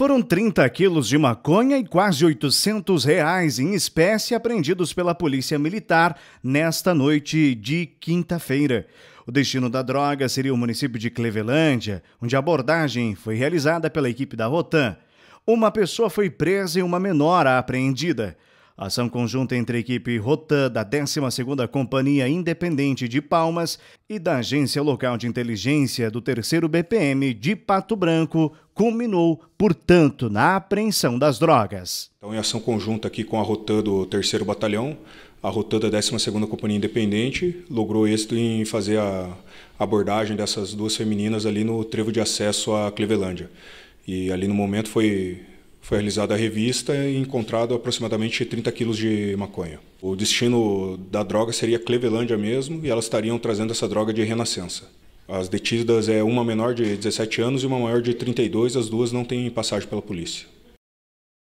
Foram 30 quilos de maconha e quase 800 reais em espécie apreendidos pela Polícia Militar nesta noite de quinta-feira. O destino da droga seria o município de Clevelândia, onde a abordagem foi realizada pela equipe da Rotan. Uma pessoa foi presa e uma menor apreendida. Ação conjunta entre a equipe Rotan da 12ª Companhia Independente de Palmas e da Agência Local de Inteligência do 3 BPM de Pato Branco culminou, portanto, na apreensão das drogas. Então, em ação conjunta aqui com a Rotan do 3 Batalhão, a Rotan da 12ª Companhia Independente logrou êxito em fazer a abordagem dessas duas femininas ali no trevo de acesso à Clevelândia. E ali no momento foi foi realizada a revista e encontrado aproximadamente 30 quilos de maconha. O destino da droga seria Clevelândia mesmo e elas estariam trazendo essa droga de renascença. As detidas é uma menor de 17 anos e uma maior de 32, as duas não têm passagem pela polícia.